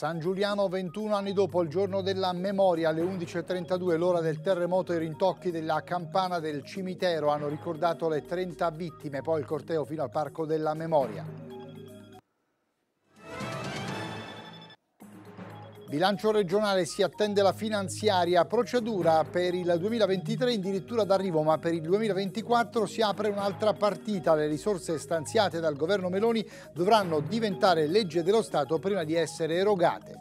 San Giuliano 21 anni dopo il giorno della memoria alle 11.32 l'ora del terremoto e i rintocchi della campana del cimitero hanno ricordato le 30 vittime poi il corteo fino al Parco della Memoria. Bilancio regionale si attende la finanziaria, procedura per il 2023 addirittura d'arrivo, ma per il 2024 si apre un'altra partita. Le risorse stanziate dal governo Meloni dovranno diventare legge dello Stato prima di essere erogate.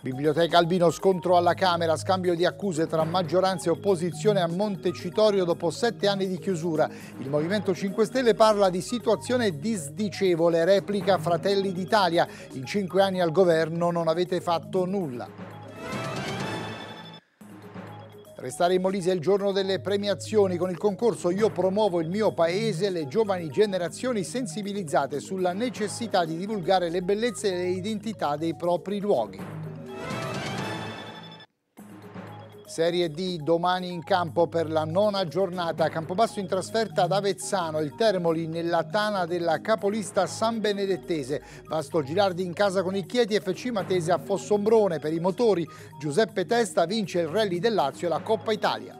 Biblioteca Albino, scontro alla Camera, scambio di accuse tra maggioranza e opposizione a Montecitorio dopo sette anni di chiusura. Il Movimento 5 Stelle parla di situazione disdicevole, replica Fratelli d'Italia. In cinque anni al governo non avete fatto nulla. Restare in Molise è il giorno delle premiazioni con il concorso Io promuovo il mio paese, le giovani generazioni sensibilizzate sulla necessità di divulgare le bellezze e le identità dei propri luoghi. Serie D domani in campo per la nona giornata. Campobasso in trasferta ad Avezzano, il Termoli nella tana della capolista San Benedettese. Vasto Girardi in casa con i Chieti, FC Matese a Fossombrone per i motori. Giuseppe Testa vince il rally del Lazio e la Coppa Italia.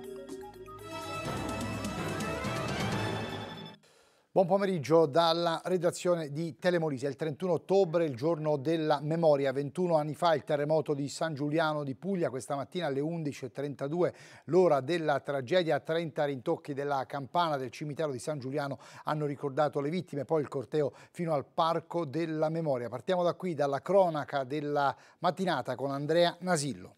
Buon pomeriggio dalla redazione di Telemolise. Il 31 ottobre, il giorno della memoria, 21 anni fa il terremoto di San Giuliano di Puglia, questa mattina alle 11.32, l'ora della tragedia, 30 rintocchi della campana del cimitero di San Giuliano hanno ricordato le vittime, poi il corteo fino al Parco della Memoria. Partiamo da qui, dalla cronaca della mattinata con Andrea Nasillo.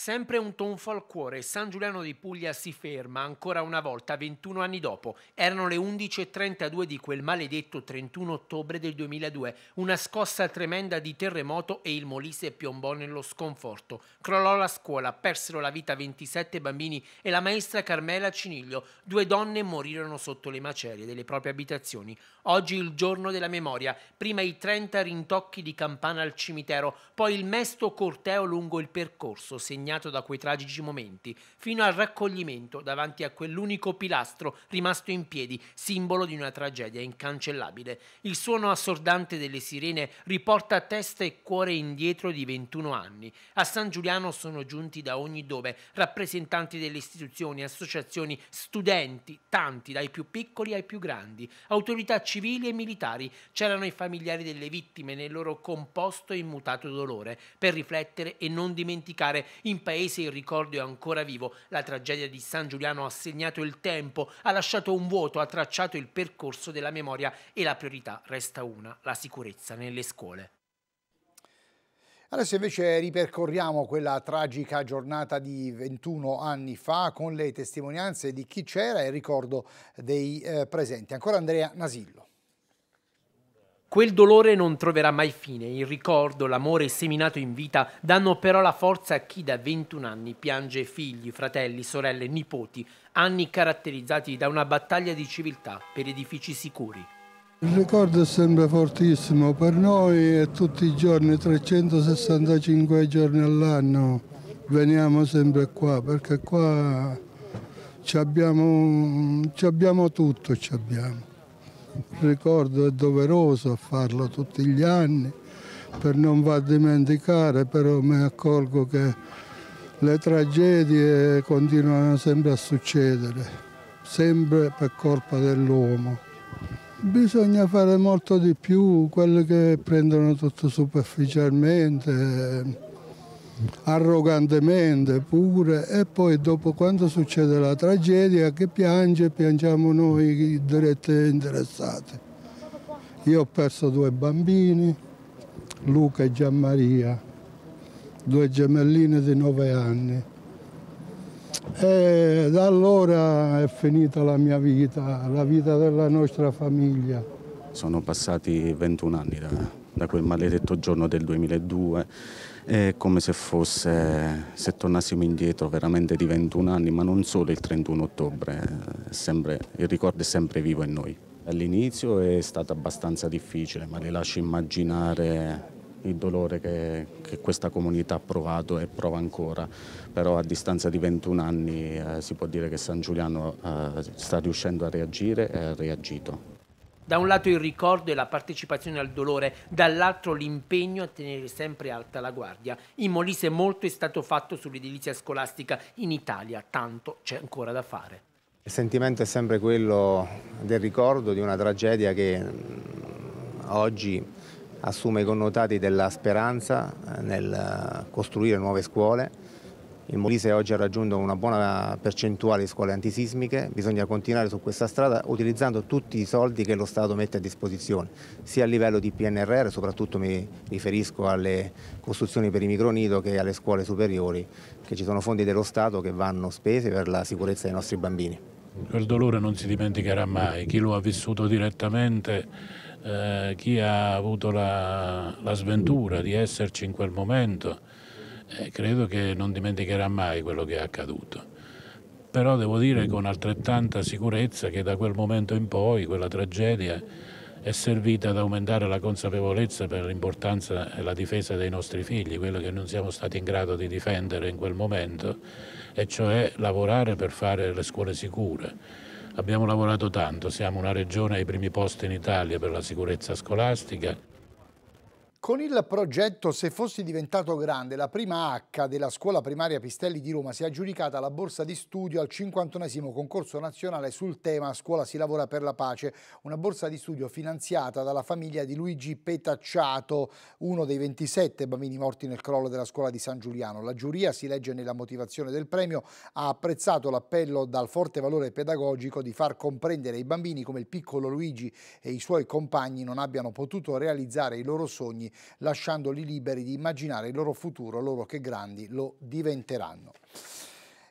Sempre un tonfo al cuore, San Giuliano di Puglia si ferma ancora una volta 21 anni dopo. Erano le 11.32 di quel maledetto 31 ottobre del 2002, una scossa tremenda di terremoto e il Molise piombò nello sconforto. Crollò la scuola, persero la vita 27 bambini e la maestra Carmela Ciniglio. Due donne morirono sotto le macerie delle proprie abitazioni. Oggi il giorno della memoria, prima i 30 rintocchi di campana al cimitero, poi il mesto corteo lungo il percorso segnato segnato da quei tragici momenti, fino al raccoglimento davanti a quell'unico pilastro rimasto in piedi, simbolo di una tragedia incancellabile. Il suono assordante delle sirene riporta testa e cuore indietro di 21 anni. A San Giuliano sono giunti da ogni dove rappresentanti delle istituzioni, associazioni, studenti, tanti, dai più piccoli ai più grandi, autorità civili e militari. C'erano i familiari delle vittime nel loro composto e immutato dolore, per riflettere e non dimenticare in in paese il ricordo è ancora vivo. La tragedia di San Giuliano ha segnato il tempo, ha lasciato un vuoto, ha tracciato il percorso della memoria e la priorità resta una, la sicurezza nelle scuole. Adesso invece ripercorriamo quella tragica giornata di 21 anni fa con le testimonianze di chi c'era e il ricordo dei eh, presenti. Ancora Andrea Nasillo. Quel dolore non troverà mai fine, il ricordo, l'amore seminato in vita danno però la forza a chi da 21 anni piange figli, fratelli, sorelle, nipoti, anni caratterizzati da una battaglia di civiltà per edifici sicuri. Il ricordo è sempre fortissimo, per noi è tutti i giorni, 365 giorni all'anno, veniamo sempre qua perché qua ci abbiamo, ci abbiamo tutto, ci abbiamo ricordo è doveroso farlo tutti gli anni per non va a dimenticare, però mi accorgo che le tragedie continuano sempre a succedere, sempre per colpa dell'uomo. Bisogna fare molto di più, quelle che prendono tutto superficialmente arrogantemente pure e poi dopo quando succede la tragedia che piange, piangiamo noi diretti interessati. Io ho perso due bambini, Luca e Gianmaria, due gemelline di nove anni. E da allora è finita la mia vita, la vita della nostra famiglia. Sono passati 21 anni da, da quel maledetto giorno del 2002 è come se fosse, se tornassimo indietro veramente di 21 anni, ma non solo il 31 ottobre, eh, sempre, il ricordo è sempre vivo in noi. All'inizio è stato abbastanza difficile, ma le lascio immaginare il dolore che, che, questa comunità ha provato e prova ancora, però a distanza di 21 anni eh, si può dire che San Giuliano eh, sta riuscendo a reagire e ha reagito. Da un lato il ricordo e la partecipazione al dolore, dall'altro l'impegno a tenere sempre alta la guardia. In Molise molto è stato fatto sull'edilizia scolastica, in Italia tanto c'è ancora da fare. Il sentimento è sempre quello del ricordo di una tragedia che mm, oggi assume i connotati della speranza eh, nel eh, costruire nuove scuole, il Molise oggi ha raggiunto una buona percentuale di scuole antisismiche, bisogna continuare su questa strada utilizzando tutti i soldi che lo Stato mette a disposizione, sia a livello di PNRR, soprattutto mi riferisco alle costruzioni per i micronido che alle scuole superiori, che ci sono fondi dello Stato che vanno spesi per la sicurezza dei nostri bambini. Il dolore non si dimenticherà mai, chi lo ha vissuto direttamente eh, chi ha avuto la, la, sventura di esserci in quel momento eh, credo che non dimenticherà mai quello che è accaduto. Però devo dire con altrettanta sicurezza che da quel momento in poi quella tragedia è servita ad aumentare la consapevolezza per l'importanza e la difesa dei nostri figli, quello che non siamo stati in grado di difendere in quel momento, e cioè lavorare per fare le scuole sicure. Abbiamo lavorato tanto, siamo una regione ai primi posti in Italia per la sicurezza scolastica. Con il progetto Se fossi diventato grande, la prima H della scuola primaria Pistelli di Roma si è aggiudicata la borsa di studio al 51 concorso nazionale sul tema Scuola si lavora per la pace, una borsa di studio finanziata dalla famiglia di Luigi Petacciato, uno dei 27 bambini morti nel crollo della scuola di San Giuliano. La giuria, si legge nella motivazione del premio, ha apprezzato l'appello dal forte valore pedagogico di far comprendere ai bambini come il piccolo Luigi e i suoi compagni non abbiano potuto realizzare i loro sogni lasciandoli liberi di immaginare il loro futuro, loro che grandi lo diventeranno.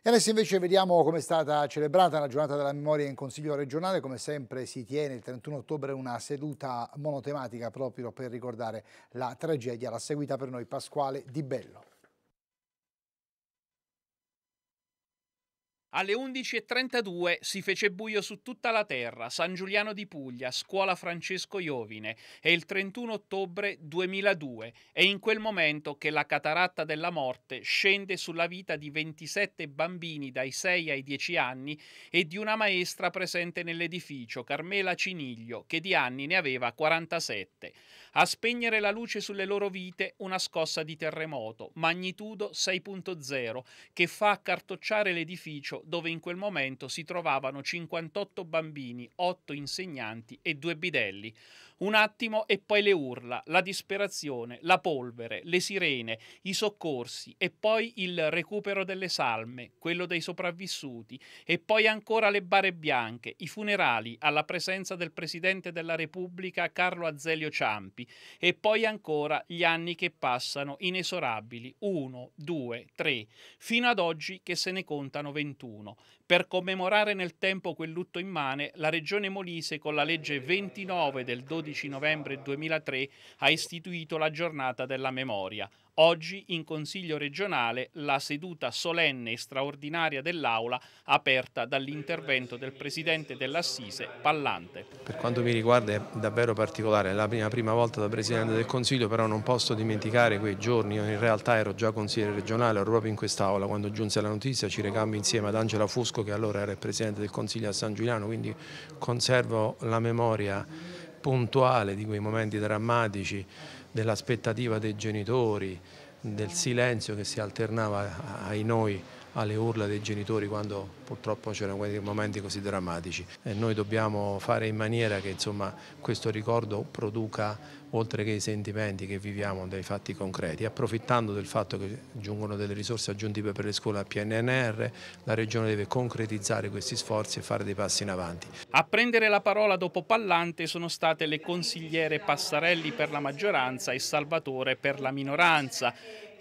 E adesso invece vediamo come è stata celebrata la giornata della memoria in Consiglio regionale, come sempre si tiene il 31 ottobre una seduta monotematica proprio per ricordare la tragedia, la seguita per noi Pasquale Di Bello. Alle 11.32 si fece buio su tutta la terra, San Giuliano di Puglia, scuola Francesco Iovine, è il 31 ottobre 2002, è in quel momento che la cataratta della morte scende sulla vita di 27 bambini dai 6 ai 10 anni e di una maestra presente nell'edificio, Carmela Ciniglio, che di anni ne aveva 47. A spegnere la luce sulle loro vite una scossa di terremoto, magnitudo 6.0, che fa accartocciare l'edificio dove in quel momento si trovavano 58 bambini, 8 insegnanti e due bidelli un attimo e poi le urla, la disperazione, la polvere, le sirene, i soccorsi e poi il recupero delle salme, quello dei sopravvissuti e poi ancora le bare bianche, i funerali alla presenza del Presidente della Repubblica Carlo Azeglio Ciampi e poi ancora gli anni che passano inesorabili, uno, due, tre, fino ad oggi che se ne contano 21. Per commemorare nel tempo quel lutto immane, la Regione Molise con la legge 29 del 12 12 novembre 2003 ha istituito la giornata della memoria. Oggi in Consiglio regionale la seduta solenne e straordinaria dell'Aula aperta dall'intervento del Presidente dell'Assise Pallante. Per quanto mi riguarda è davvero particolare, è la mia prima volta da Presidente del Consiglio però non posso dimenticare quei giorni, io in realtà ero già Consigliere regionale, ero proprio in quest'Aula quando giunse la notizia, ci recammo insieme ad Angela Fusco che allora era il Presidente del Consiglio a San Giuliano, quindi conservo la memoria puntuale di quei momenti drammatici, dell'aspettativa dei genitori, del silenzio che si alternava ai noi alle urla dei genitori quando purtroppo c'erano momenti così drammatici. E noi dobbiamo fare in maniera che insomma, questo ricordo produca, oltre che i sentimenti che viviamo, dei fatti concreti, approfittando del fatto che giungono delle risorse aggiuntive per le scuole a PNNR, la Regione deve concretizzare questi sforzi e fare dei passi in avanti. A prendere la parola dopo Pallante sono state le consigliere Passarelli per la maggioranza e Salvatore per la minoranza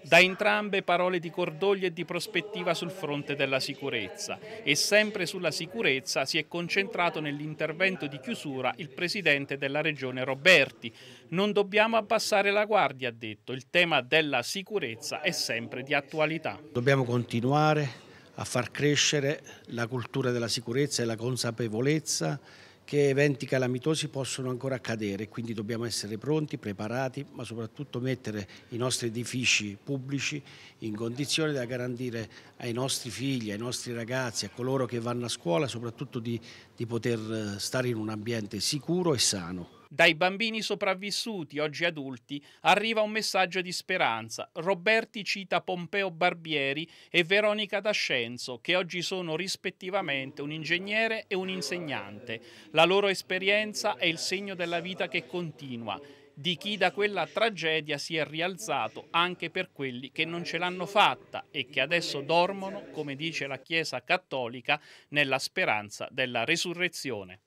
da entrambe parole di cordoglio e di prospettiva sul fronte della sicurezza e sempre sulla sicurezza si è concentrato nell'intervento di chiusura il presidente della regione Roberti. Non dobbiamo abbassare la guardia, ha detto, il tema della sicurezza è sempre di attualità. Dobbiamo continuare a far crescere la cultura della sicurezza e la consapevolezza che eventi calamitosi possono ancora accadere, quindi dobbiamo essere pronti, preparati, ma soprattutto mettere i nostri edifici pubblici in condizione da garantire ai nostri figli, ai nostri ragazzi, a coloro che vanno a scuola, soprattutto di, di poter eh, stare in un ambiente sicuro e sano. Dai bambini sopravvissuti, oggi adulti, arriva un messaggio di speranza. Roberti cita Pompeo Barbieri e Veronica D'Ascenzo, che oggi sono rispettivamente un ingegnere e un insegnante. La loro esperienza è il segno della vita che continua di chi da quella tragedia si è rialzato anche per quelli che non ce l'hanno fatta e che adesso dormono, come dice la Chiesa cattolica, nella speranza della resurrezione.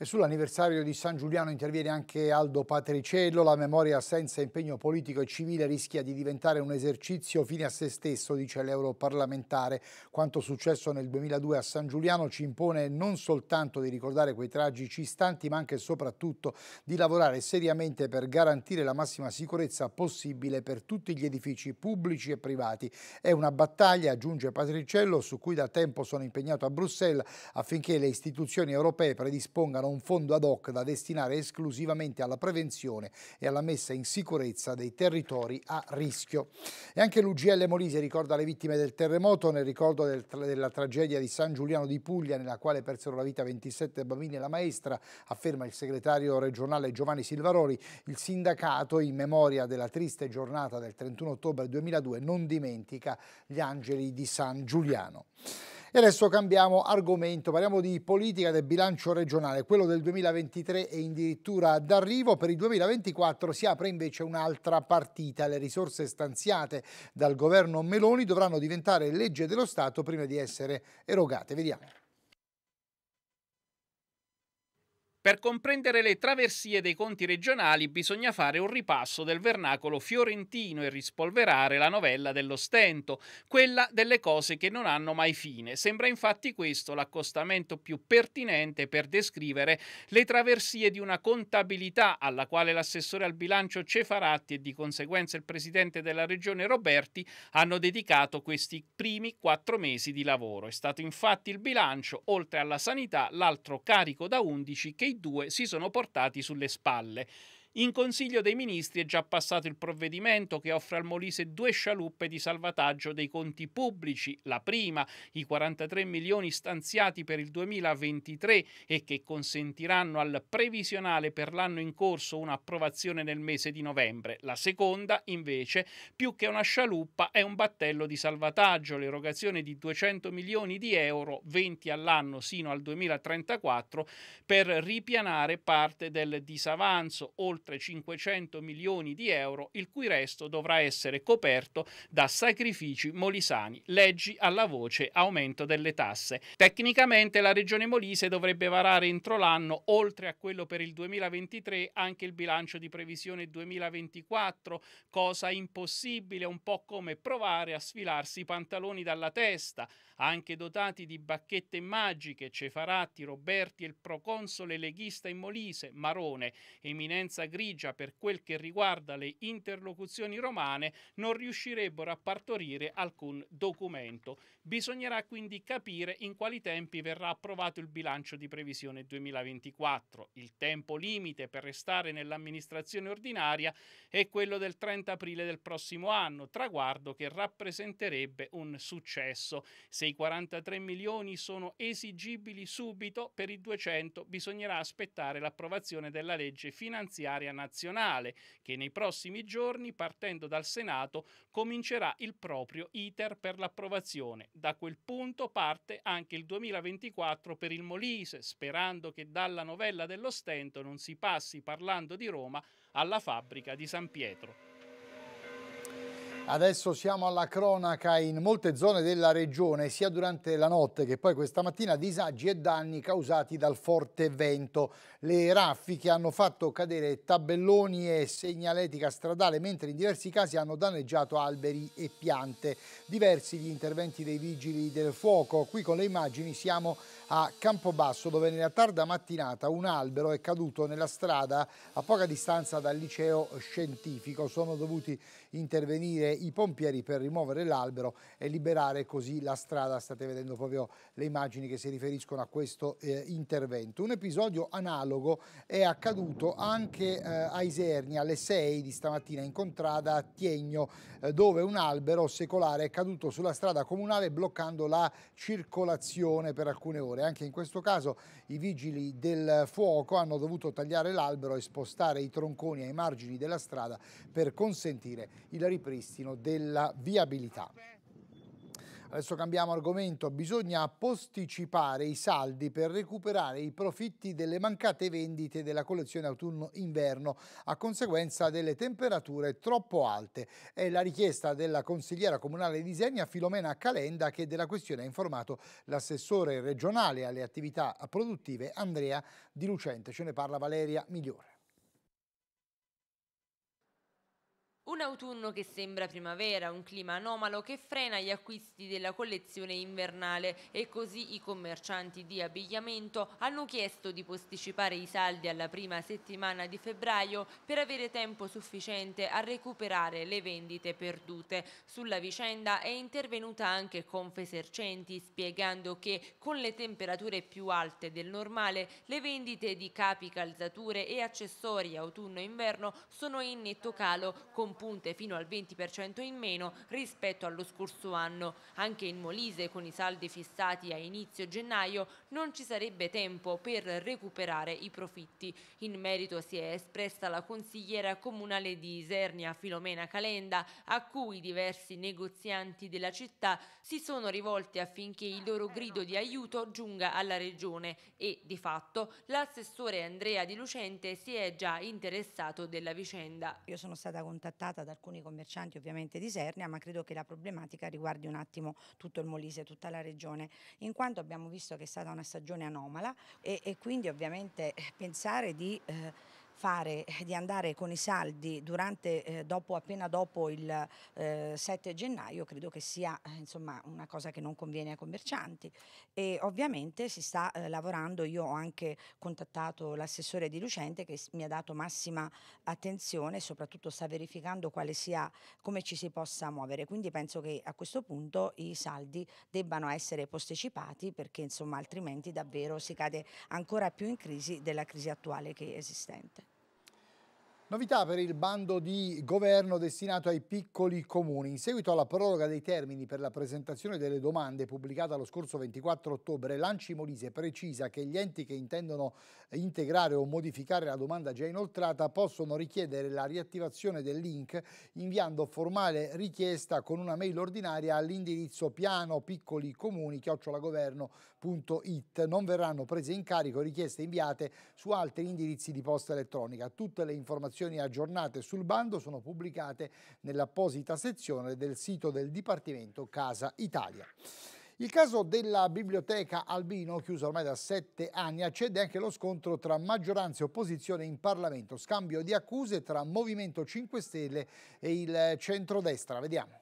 E sull'anniversario di San Giuliano interviene anche Aldo Patriciello, la memoria senza impegno politico e civile rischia di diventare un esercizio fine a se stesso, dice l'europarlamentare. Quanto successo nel 2002 a San Giuliano ci impone non soltanto di ricordare quei tragici istanti, ma anche e soprattutto di lavorare seriamente per garantire la massima sicurezza possibile per tutti gli edifici pubblici e privati. È una battaglia, aggiunge Patriciello, su cui da tempo sono impegnato a Bruxelles affinché le istituzioni europee predispongano un fondo ad hoc da destinare esclusivamente alla prevenzione e alla messa in sicurezza dei territori a rischio. E anche l'UGL Molise ricorda le vittime del terremoto nel ricordo del, della tragedia di San Giuliano di Puglia nella quale persero la vita 27 bambini e la maestra, afferma il segretario regionale Giovanni Silvaroli, il sindacato in memoria della triste giornata del 31 ottobre 2002 non dimentica gli angeli di San Giuliano. E adesso cambiamo argomento, parliamo di politica del bilancio regionale, quello del 2023 è addirittura d'arrivo, per il 2024 si apre invece un'altra partita, le risorse stanziate dal governo Meloni dovranno diventare legge dello Stato prima di essere erogate, vediamo. Per comprendere le traversie dei conti regionali bisogna fare un ripasso del vernacolo fiorentino e rispolverare la novella dello stento, quella delle cose che non hanno mai fine. Sembra infatti questo l'accostamento più pertinente per descrivere le traversie di una contabilità alla quale l'assessore al bilancio Cefaratti e di conseguenza il presidente della regione Roberti hanno dedicato questi primi quattro mesi di lavoro. È stato infatti il bilancio, oltre alla sanità, l'altro carico da 11 che i due si sono portati sulle spalle. In Consiglio dei Ministri è già passato il provvedimento che offre al Molise due scialuppe di salvataggio dei conti pubblici. La prima, i 43 milioni stanziati per il 2023 e che consentiranno al previsionale per l'anno in corso un'approvazione nel mese di novembre. La seconda, invece, più che una scialuppa, è un battello di salvataggio, l'erogazione di 200 milioni di euro, 20 all'anno sino al 2034, per ripianare parte del disavanzo, oltre oltre 500 milioni di euro, il cui resto dovrà essere coperto da sacrifici molisani, leggi alla voce aumento delle tasse. Tecnicamente la Regione Molise dovrebbe varare entro l'anno, oltre a quello per il 2023, anche il bilancio di previsione 2024, cosa impossibile, un po' come provare a sfilarsi i pantaloni dalla testa, anche dotati di bacchette magiche, Cefaratti, Roberti e il proconsole leghista in Molise, Marone, eminenza grigia per quel che riguarda le interlocuzioni romane, non riuscirebbero a partorire alcun documento. Bisognerà quindi capire in quali tempi verrà approvato il bilancio di previsione 2024. Il tempo limite per restare nell'amministrazione ordinaria è quello del 30 aprile del prossimo anno, traguardo che rappresenterebbe un successo. Se i 43 milioni sono esigibili subito, per i 200 bisognerà aspettare l'approvazione della legge finanziaria plenaria nazionale che nei prossimi giorni, partendo dal Senato, comincerà il proprio iter per l'approvazione. Da quel punto parte anche il 2024 per il Molise, sperando che dalla novella dello stento non si passi parlando di Roma alla fabbrica di San Pietro. Adesso siamo alla cronaca in molte zone della regione, sia durante la notte che poi questa mattina, disagi e danni causati dal forte vento. Le raffiche hanno fatto cadere tabelloni e segnaletica stradale, mentre in diversi casi hanno danneggiato alberi e piante. Diversi gli interventi dei vigili del fuoco. Qui con le immagini siamo a Campobasso dove nella tarda mattinata un albero è caduto nella strada a poca distanza dal liceo scientifico. Sono dovuti intervenire i pompieri per rimuovere l'albero e liberare così la strada. State vedendo proprio le immagini che si riferiscono a questo eh, intervento. Un episodio analogo è accaduto anche eh, a Isernia alle 6 di stamattina in contrada a Tiegno eh, dove un albero secolare è caduto sulla strada comunale bloccando la circolazione per alcune ore ore. Anche in questo caso i vigili del fuoco hanno dovuto tagliare l'albero e spostare i tronconi ai margini della strada per consentire il ripristino della viabilità. Adesso cambiamo argomento, bisogna posticipare i saldi per recuperare i profitti delle mancate vendite della collezione autunno-inverno a conseguenza delle temperature troppo alte. È la richiesta della consigliera comunale di Senia Filomena Calenda che della questione ha informato l'assessore regionale alle attività produttive Andrea Di Lucente. Ce ne parla Valeria Migliore. Un autunno che sembra primavera, un clima anomalo che frena gli acquisti della collezione invernale e così i commercianti di abbigliamento hanno chiesto di posticipare i saldi alla prima settimana di febbraio per avere tempo sufficiente a recuperare le vendite perdute. Sulla vicenda è intervenuta anche Confesercenti spiegando che con le temperature più alte del normale le vendite di capi, calzature e accessori autunno-inverno sono in netto calo con punte fino al 20% in meno rispetto allo scorso anno. Anche in Molise, con i saldi fissati a inizio gennaio, non ci sarebbe tempo per recuperare i profitti. In merito si è espressa la consigliera comunale di Isernia, Filomena Calenda, a cui diversi negozianti della città si sono rivolti affinché il loro grido di aiuto giunga alla regione e, di fatto, l'assessore Andrea Di Lucente si è già interessato della vicenda. Io sono stata contattata affrontata da alcuni commercianti ovviamente di Sernia, ma credo che la problematica riguardi un attimo tutto il Molise, tutta la regione, in quanto abbiamo visto che è stata una stagione anomala e, e quindi ovviamente pensare di... Eh, fare eh, di andare con i saldi durante, eh, dopo, appena dopo il eh, 7 gennaio credo che sia eh, insomma, una cosa che non conviene ai commercianti e ovviamente si sta eh, lavorando, io ho anche contattato l'assessore di Lucente che mi ha dato massima attenzione e soprattutto sta verificando quale sia, come ci si possa muovere, quindi penso che a questo punto i saldi debbano essere posticipati perché insomma altrimenti davvero si cade ancora più in crisi della crisi attuale che è esistente. Novità per il bando di governo destinato ai piccoli comuni. In seguito alla proroga dei termini per la presentazione delle domande pubblicata lo scorso 24 ottobre, l'Anci Molise precisa che gli enti che intendono integrare o modificare la domanda già inoltrata possono richiedere la riattivazione del link inviando formale richiesta con una mail ordinaria all'indirizzo piano piccoli comuni chiocciolagoverno.it. Non verranno prese in carico richieste inviate su altri indirizzi di posta elettronica. Tutte le informazioni informazioni aggiornate sul bando sono pubblicate nell'apposita sezione del sito del Dipartimento Casa Italia. Il caso della biblioteca Albino, chiusa ormai da sette anni, accede anche lo scontro tra maggioranza e opposizione in Parlamento, scambio di accuse tra Movimento 5 Stelle e il centrodestra. Vediamo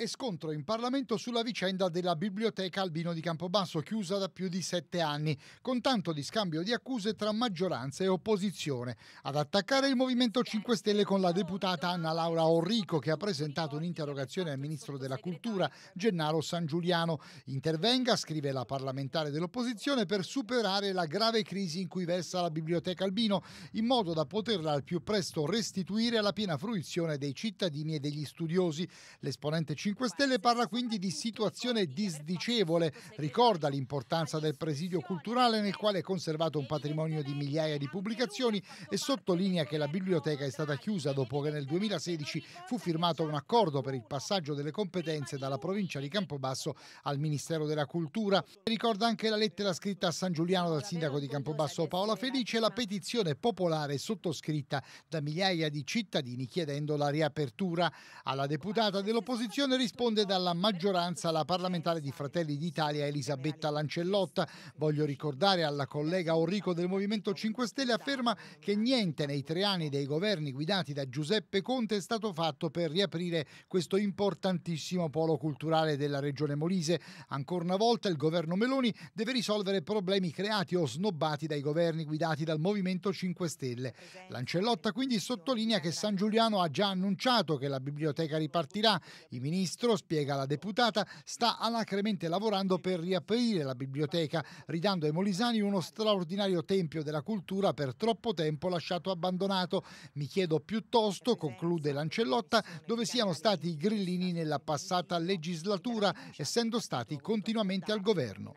e scontro in Parlamento sulla vicenda della biblioteca Albino di Campobasso, chiusa da più di sette anni, con tanto di scambio di accuse tra maggioranza e opposizione. Ad attaccare il Movimento 5 Stelle con la deputata Anna Laura Orrico, che ha presentato un'interrogazione al ministro della Cultura Gennaro San Giuliano. Intervenga, scrive la parlamentare dell'opposizione, per superare la grave crisi in cui versa la biblioteca Albino, in modo da poterla al più presto restituire alla piena fruizione dei cittadini e degli studiosi. L'esponente 5 5 Stelle parla quindi di situazione disdicevole, ricorda l'importanza del presidio culturale nel quale è conservato un patrimonio di migliaia di pubblicazioni e sottolinea che la biblioteca è stata chiusa dopo che nel 2016 fu firmato un accordo per il passaggio delle competenze dalla provincia di Campobasso al Ministero della Cultura. Ricorda anche la lettera scritta a San Giuliano dal sindaco di Campobasso Paola Felice e la petizione popolare sottoscritta da migliaia di cittadini chiedendo la riapertura. Alla deputata dell'opposizione risponde dalla maggioranza la parlamentare di Fratelli d'Italia Elisabetta Lancellotta. Voglio ricordare alla collega Orrico del Movimento 5 Stelle afferma che niente nei tre anni dei governi guidati da Giuseppe Conte è stato fatto per riaprire questo importantissimo polo culturale della regione Molise. Ancora una volta il governo Meloni deve risolvere problemi creati o snobbati dai governi guidati dal Movimento 5 Stelle. Lancellotta quindi sottolinea che San Giuliano ha già annunciato che la biblioteca ripartirà. I ministri ministro, spiega la deputata, sta alacremente lavorando per riaprire la biblioteca, ridando ai molisani uno straordinario tempio della cultura per troppo tempo lasciato abbandonato. Mi chiedo piuttosto, conclude Lancellotta, dove siano stati i grillini nella passata legislatura, essendo stati continuamente al governo.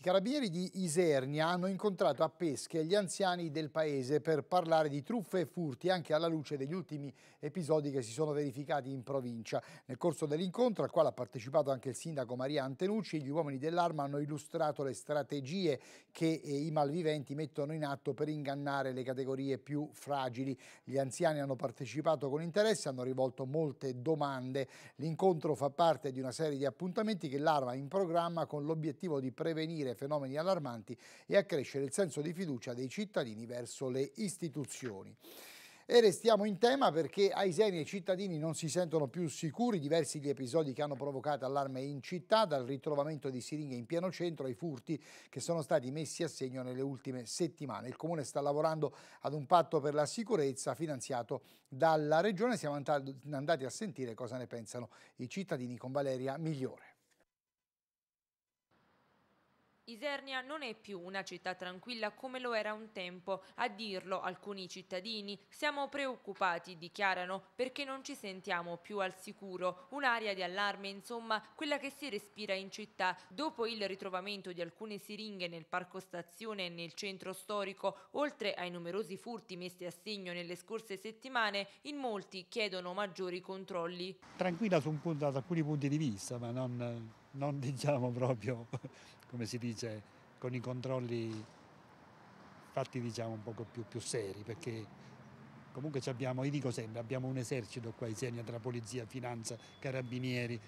I carabinieri di Isernia hanno incontrato a Pesche gli anziani del paese per parlare di truffe e furti anche alla luce degli ultimi episodi che si sono verificati in provincia. Nel corso dell'incontro, al quale ha partecipato anche il sindaco Maria Antenucci, gli uomini dell'arma hanno illustrato le strategie che eh, i malviventi mettono in atto per ingannare le categorie più fragili. Gli anziani hanno partecipato con interesse, hanno rivolto molte domande. L'incontro fa parte di una serie di appuntamenti che l'arma ha in programma con l'obiettivo di prevenire sfuggire fenomeni allarmanti e accrescere il senso di fiducia dei cittadini verso le istituzioni. E restiamo in tema perché Aiseni e i cittadini non si sentono più sicuri diversi gli episodi che hanno provocato allarme in città, dal ritrovamento di siringhe in pieno centro ai furti che sono stati messi a segno nelle ultime settimane. Il Comune sta lavorando ad un patto per la sicurezza finanziato dalla Regione. Siamo andati a sentire cosa ne pensano i cittadini con Valeria Migliore. Isernia non è più una città tranquilla come lo era un tempo, a dirlo alcuni cittadini. Siamo preoccupati, dichiarano, perché non ci sentiamo più al sicuro. Un'aria di allarme, insomma, quella che si respira in città. Dopo il ritrovamento di alcune siringhe nel parco stazione e nel centro storico, oltre ai numerosi furti messi a segno nelle scorse settimane, in molti chiedono maggiori controlli. Tranquilla su un punto, da alcuni punti di vista, ma non, non diciamo proprio come si dice, con i controlli fatti diciamo un poco più, più seri, perché comunque abbiamo, io dico sempre, abbiamo un esercito qua in Senia tra polizia, finanza, carabinieri,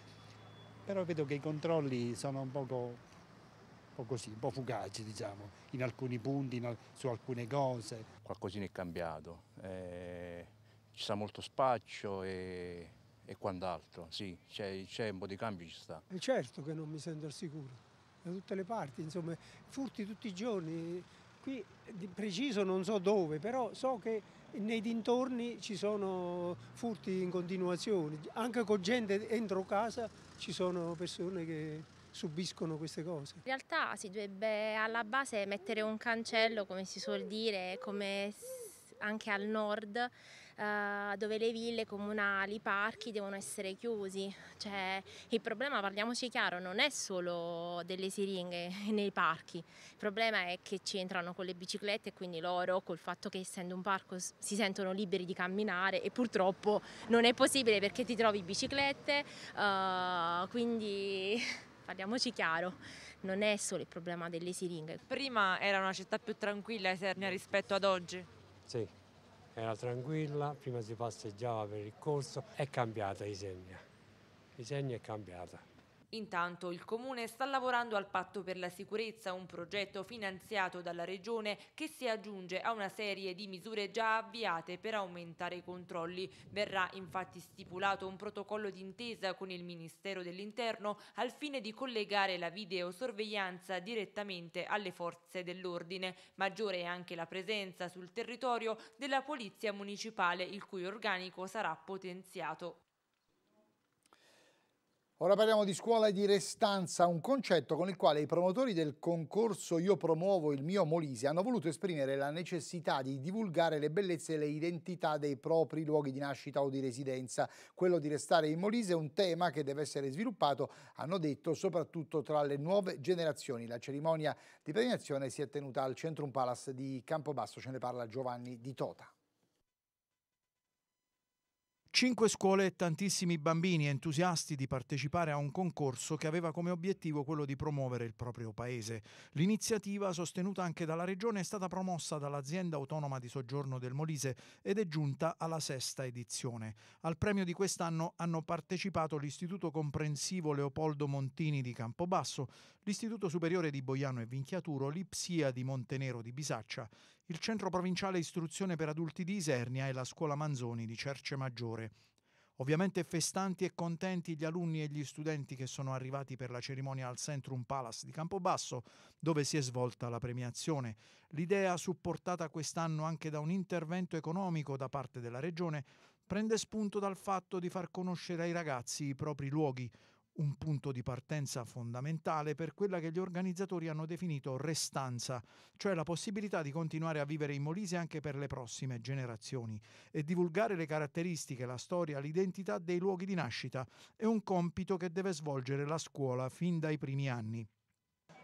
però vedo che i controlli sono un poco un po' così, un po' fugaci diciamo, in alcuni punti, in su alcune cose. Qualcosina è cambiato, eh, ci sta molto spaccio e, e quant'altro, sì, c'è un po' di cambio ci sta. È eh, certo che non mi sento al sicuro da tutte le parti, insomma, furti tutti i giorni. Qui di preciso non so dove, però so che nei dintorni ci sono furti in continuazione, anche con gente entro casa ci sono persone che subiscono queste cose. In realtà si dovrebbe alla base mettere un cancello, come si suol dire, come anche al nord, eh, dove le ville comunali, i parchi devono essere chiusi. Cioè, il problema, parliamoci chiaro, non è solo delle siringhe nei parchi, il problema è che ci entrano con le biciclette e quindi loro, col fatto che essendo un parco, si sentono liberi di camminare e purtroppo non è possibile perché ti trovi biciclette, eh, quindi parliamoci chiaro, non è solo il problema delle siringhe. Prima era una città più tranquilla e rispetto ad oggi? Sì, era tranquilla, prima si passeggiava per il corso, è cambiata Isegna. Isegna è cambiata. Intanto il Comune sta lavorando al Patto per la Sicurezza, un progetto finanziato dalla Regione che si aggiunge a una serie di misure già avviate per aumentare i controlli. Verrà infatti stipulato un protocollo d'intesa con il Ministero dell'Interno al fine di collegare la videosorveglianza direttamente alle forze dell'ordine. Maggiore è anche la presenza sul territorio della Polizia Municipale, il cui organico sarà potenziato. Ora parliamo di scuola e di restanza, un concetto con il quale i promotori del concorso Io promuovo il mio Molise hanno voluto esprimere la necessità di divulgare le bellezze e le identità dei propri luoghi di nascita o di residenza. Quello di restare in Molise è un tema che deve essere sviluppato, hanno detto, soprattutto tra le nuove generazioni. La cerimonia di premiazione si è tenuta al Centrum Palace di Campobasso, ce ne parla Giovanni Di Tota. Cinque scuole e tantissimi bambini entusiasti di partecipare a un concorso che aveva come obiettivo quello di promuovere il proprio paese. L'iniziativa, sostenuta anche dalla Regione, è stata promossa dall'azienda autonoma di soggiorno del Molise ed è giunta alla sesta edizione. Al premio di quest'anno hanno partecipato l'Istituto Comprensivo Leopoldo Montini di Campobasso, l'Istituto Superiore di Boiano e Vinchiaturo, l'Ipsia di Montenero di Bisaccia, il Centro Provinciale Istruzione per Adulti di Isernia e la Scuola Manzoni di Cerce Maggiore. Ovviamente festanti e contenti gli alunni e gli studenti che sono arrivati per la cerimonia al Centrum Palace di Campobasso, dove si è svolta la premiazione. L'idea, supportata quest'anno anche da un intervento economico da parte della Regione, prende spunto dal fatto di far conoscere ai ragazzi i propri luoghi, un punto di partenza fondamentale per quella che gli organizzatori hanno definito restanza, cioè la possibilità di continuare a vivere in Molise anche per le prossime generazioni e divulgare le caratteristiche, la storia, l'identità dei luoghi di nascita è un compito che deve svolgere la scuola fin dai primi anni.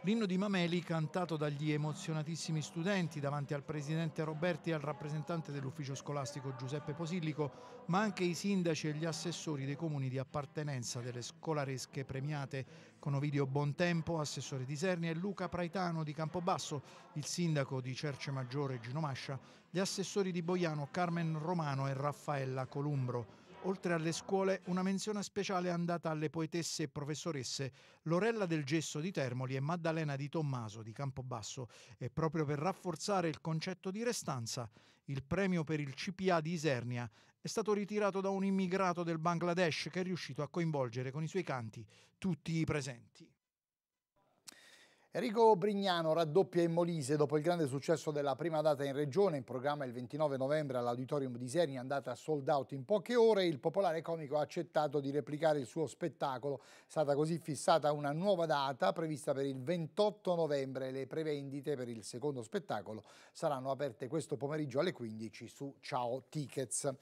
L'inno di Mameli cantato dagli emozionatissimi studenti davanti al presidente Roberti e al rappresentante dell'ufficio scolastico Giuseppe Posillico, ma anche i sindaci e gli assessori dei comuni di appartenenza delle scolaresche premiate, con Ovidio Bontempo, assessore di Serni e Luca Praitano di Campobasso, il sindaco di Cerce Maggiore Gino Mascia, gli assessori di Boiano Carmen Romano e Raffaella Columbro. Oltre alle scuole, una menzione speciale è andata alle poetesse e professoresse Lorella del Gesso di Termoli e Maddalena di Tommaso di Campobasso e proprio per rafforzare il concetto di restanza, il premio per il CPA di Isernia è stato ritirato da un immigrato del Bangladesh che è riuscito a coinvolgere con i suoi canti tutti i presenti. Enrico Brignano raddoppia in Molise dopo il grande successo della prima data in regione, in programma il 29 novembre all'Auditorium di Serni, andata sold out in poche ore, il popolare comico ha accettato di replicare il suo spettacolo. È stata così fissata una nuova data prevista per il 28 novembre. Le prevendite per il secondo spettacolo saranno aperte questo pomeriggio alle 15 su Ciao Tickets.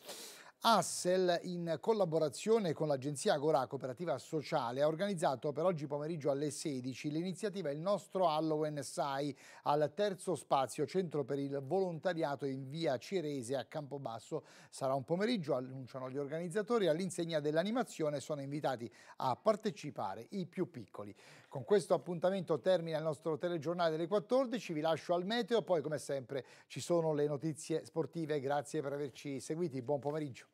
Assel, in collaborazione con l'agenzia Agora Cooperativa Sociale, ha organizzato per oggi pomeriggio alle 16 l'iniziativa Il nostro Halloween SAI al terzo spazio centro per il volontariato in via Cirese a Campobasso. Sarà un pomeriggio, annunciano gli organizzatori, all'insegna dell'animazione sono invitati a partecipare i più piccoli. Con questo appuntamento termina il nostro telegiornale delle 14, vi lascio al meteo, poi come sempre ci sono le notizie sportive, grazie per averci seguiti, buon pomeriggio.